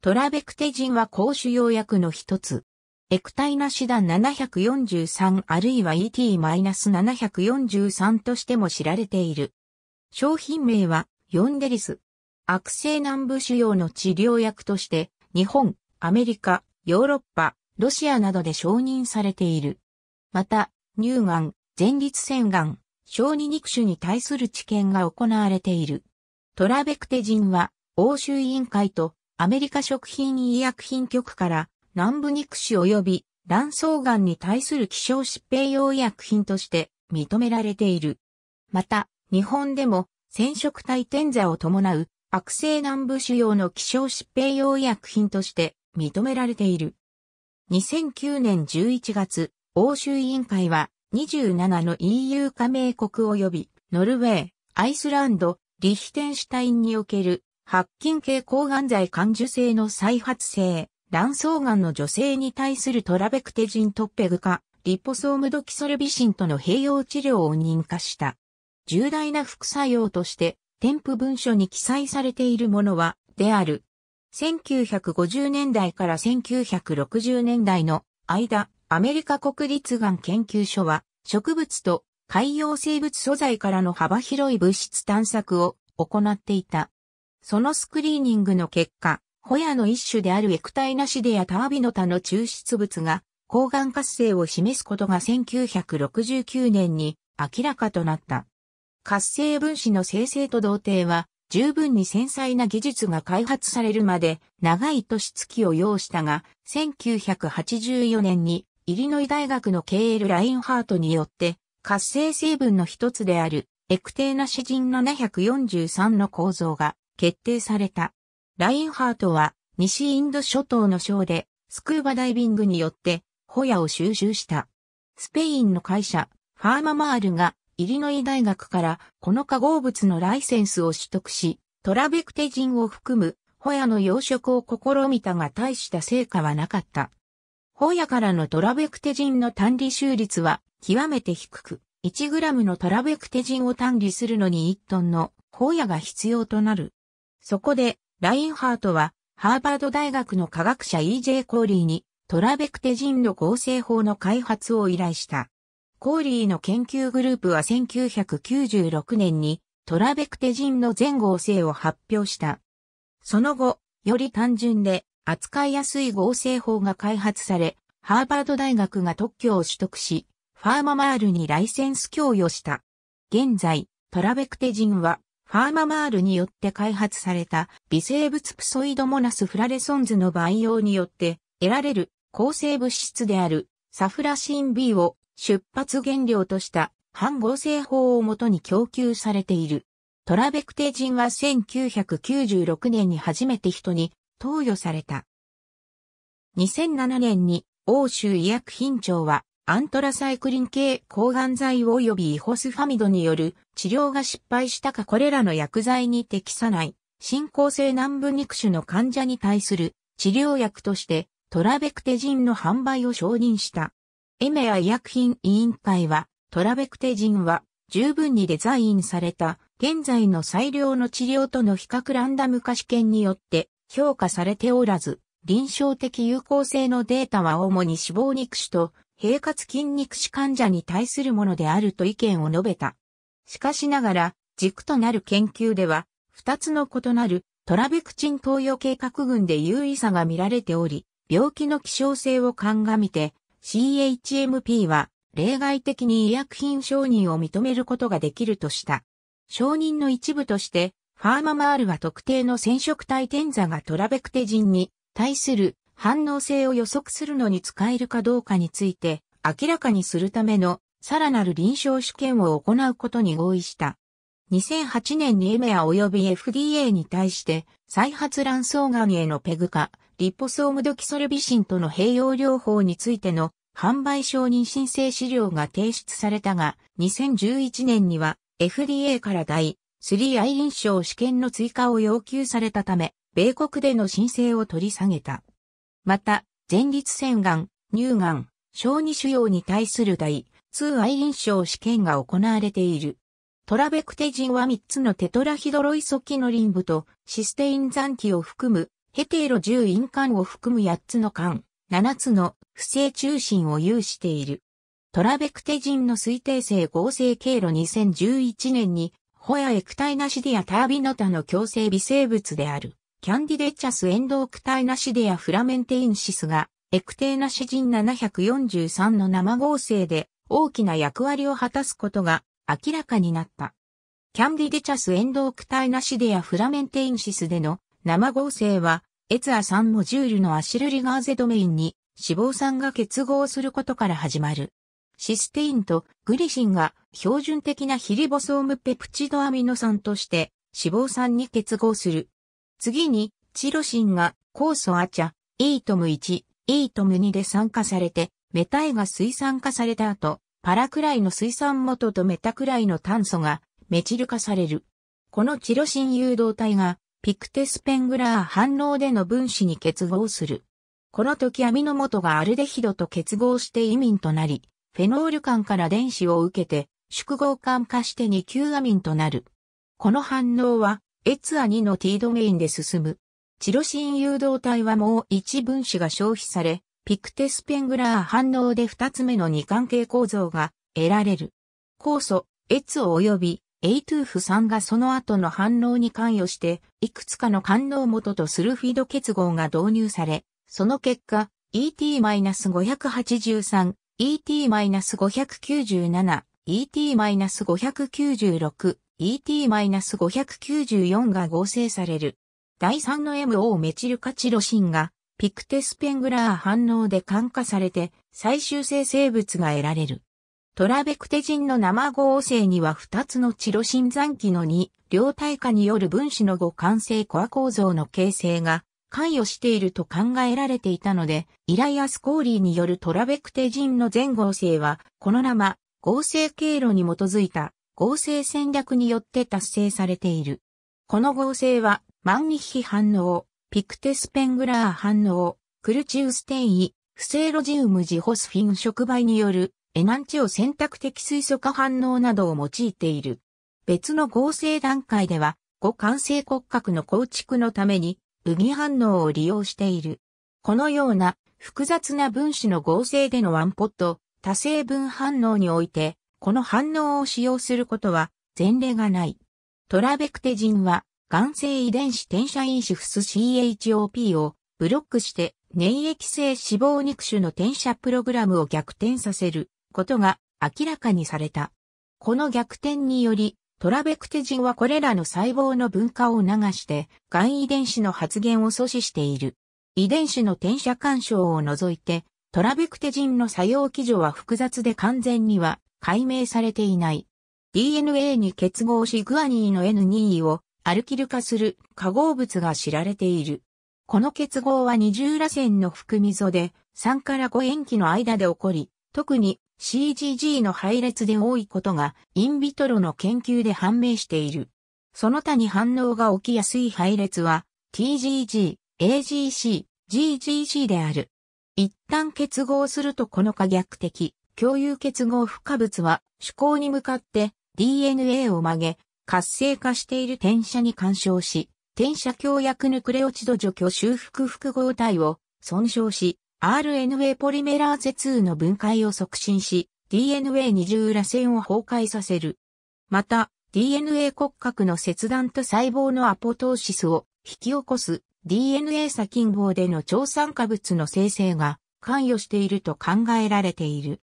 トラベクテジンは公主用薬の一つ。エクタイナシダン743あるいは ET-743 としても知られている。商品名はヨンデリス。悪性南部腫瘍の治療薬として日本、アメリカ、ヨーロッパ、ロシアなどで承認されている。また、乳がん、前立腺がん、小児肉腫に対する治験が行われている。トラベクテジンは欧州委員会とアメリカ食品医薬品局から南部肉腫及び卵巣がんに対する希少疾病用医薬品として認められている。また、日本でも染色体転座を伴う悪性南部腫瘍の希少疾病用医薬品として認められている。2009年11月、欧州委員会は27の EU 加盟国及びノルウェー、アイスランド、リヒテンシュタインにおける白金系抗がん剤感受性の再発性、卵巣がんの女性に対するトラベクテジントッペグ化、リポソームドキソルビシンとの併用治療を認可した。重大な副作用として、添付文書に記載されているものは、である。1950年代から1960年代の間、アメリカ国立がん研究所は、植物と海洋生物素材からの幅広い物質探索を行っていた。そのスクリーニングの結果、ホヤの一種である液体なしでやタワビノタの抽出物が、抗がん活性を示すことが1969年に明らかとなった。活性分子の生成と同定は、十分に繊細な技術が開発されるまで長い年月を要したが、1984年にイリノイ大学の KL ラインハートによって、活性成分の一つであるエクテーナシジン743の構造が決定された。ラインハートは西インド諸島の省でスクーバダイビングによってホヤを収集した。スペインの会社ファーママールがイリノイ大学からこの化合物のライセンスを取得し、トラベクテジンを含むホヤの養殖を試みたが大した成果はなかった。ホヤからのトラベクテジンの単利収率は極めて低く、1グラムのトラベクテジンを単利するのに1トンのホヤが必要となる。そこで、ラインハートは、ハーバード大学の科学者 E.J. コーリーに、トラベクテジンの合成法の開発を依頼した。コーリーの研究グループは1996年に、トラベクテジンの全合成を発表した。その後、より単純で扱いやすい合成法が開発され、ハーバード大学が特許を取得し、ファーママールにライセンス供与した。現在、トラベクテジンはファーママールによって開発された微生物プソイドモナスフラレソンズの培養によって得られる抗生物質であるサフラシン B を出発原料とした半合成法をもとに供給されている。トラベクテジンは1996年に初めて人に投与された。2007年に欧州医薬品庁はアントラサイクリン系抗がん剤及びイホスファミドによる治療が失敗したかこれらの薬剤に適さない進行性軟部肉腫の患者に対する治療薬としてトラベクテジンの販売を承認した。エメア医薬品委員会はトラベクテジンは十分にデザインされた現在の最良の治療との比較ランダム化試験によって評価されておらず臨床的有効性のデータは主に脂肪肉腫と平滑筋肉腫患者に対するものであると意見を述べた。しかしながら、軸となる研究では、二つの異なるトラベクチン投与計画群で優位差が見られており、病気の希少性を鑑みて、CHMP は例外的に医薬品承認を認めることができるとした。承認の一部として、ファーママールは特定の染色体転座がトラベクテジンに対する反応性を予測するのに使えるかどうかについて明らかにするためのさらなる臨床試験を行うことに合意した。2008年にエメア及び FDA に対して再発卵巣がんへのペグ化、リポソームドキソルビシンとの併用療法についての販売承認申請資料が提出されたが、2011年には FDA から第 3i 臨床試験の追加を要求されたため、米国での申請を取り下げた。また、前立腺がん、乳がん、小児腫瘍に対する第2愛臨床試験が行われている。トラベクテジンは3つのテトラヒドロイソキノリン部とシステイン残機を含むヘテロ10因管を含む8つの管、7つの不正中心を有している。トラベクテジンの推定性合成経路2011年にホヤ液体なしディアタービノタの強制微生物である。キャンディデチャスエンドオクタイナシデアフラメンテインシスが、エクテーナシジン743の生合成で大きな役割を果たすことが明らかになった。キャンディデチャスエンドオクタイナシデアフラメンテインシスでの生合成は、エツア3モジュールのアシルリガーゼドメインに脂肪酸が結合することから始まる。システインとグリシンが標準的なヒリボソームペプチドアミノ酸として脂肪酸に結合する。次に、チロシンが、酵素アチャ、イートム1、イートム2で酸化されて、メタイが水酸化された後、パラクライの水酸元とメタクライの炭素がメチル化される。このチロシン誘導体がピクテスペングラー反応での分子に結合する。この時網の元がアルデヒドと結合してイミンとなり、フェノール間から電子を受けて、縮合間化して二級アミンとなる。この反応はエツア2の t ドメインで進む。チロシン誘導体はもう1分子が消費され、ピクテスペングラー反応で2つ目の二関係構造が得られる。酵素、エツオ及び A2F3 がその後の反応に関与して、いくつかの反応元とスルフィド結合が導入され、その結果、ET-583、ET-597、ET-596、ET-594 が合成される。第3の MO メチルカチロシンがピクテスペングラー反応で感化されて最終生成物が得られる。トラベクテジンの生合成には2つのチロシン残機の2、両体化による分子の互換性コア構造の形成が関与していると考えられていたので、イライアス・コーリーによるトラベクテジンの全合成は、この生、合成経路に基づいた合成戦略によって達成されている。この合成は、マンニッヒ反応、ピクテスペングラー反応、クルチウステイ、不正ロジウムジホスフィン触媒によるエナンチオ選択的水素化反応などを用いている。別の合成段階では、互換性骨格の構築のために、ウギ反応を利用している。このような複雑な分子の合成でのワンポット、多成分反応において、この反応を使用することは前例がない。トラベクテジンは、眼性遺伝子転写因子フス CHOP をブロックして粘液性脂肪肉種の転写プログラムを逆転させることが明らかにされた。この逆転により、トラベクテジンはこれらの細胞の分化を流して、癌遺伝子の発現を阻止している。遺伝子の転写干渉を除いて、トラベクテジンの作用基準は複雑で完全には解明されていない。DNA に結合しグアニーの N2 位をアルキル化する化合物が知られている。この結合は二重螺旋の含み溝で3から5塩基の間で起こり、特に CGG の配列で多いことがインビトロの研究で判明している。その他に反応が起きやすい配列は TGG、AGC、GGC である。一旦結合するとこの可逆的共有結合不可物は主項に向かって DNA を曲げ、活性化している転写に干渉し、転写強薬ヌクレオチド除去修復複合体を損傷し、RNA ポリメラーゼ2の分解を促進し、DNA 二重螺旋を崩壊させる。また、DNA 骨格の切断と細胞のアポトーシスを引き起こす DNA 砂近傍での超酸化物の生成が関与していると考えられている。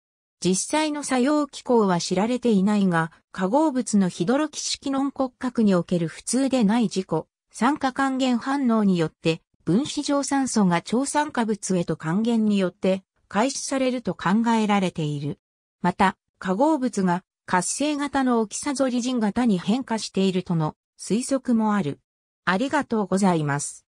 実際の作用機構は知られていないが、化合物のヒドロキシキノン骨格における普通でない事故、酸化還元反応によって、分子上酸素が超酸化物へと還元によって開始されると考えられている。また、化合物が活性型のオキサゾリジン型に変化しているとの推測もある。ありがとうございます。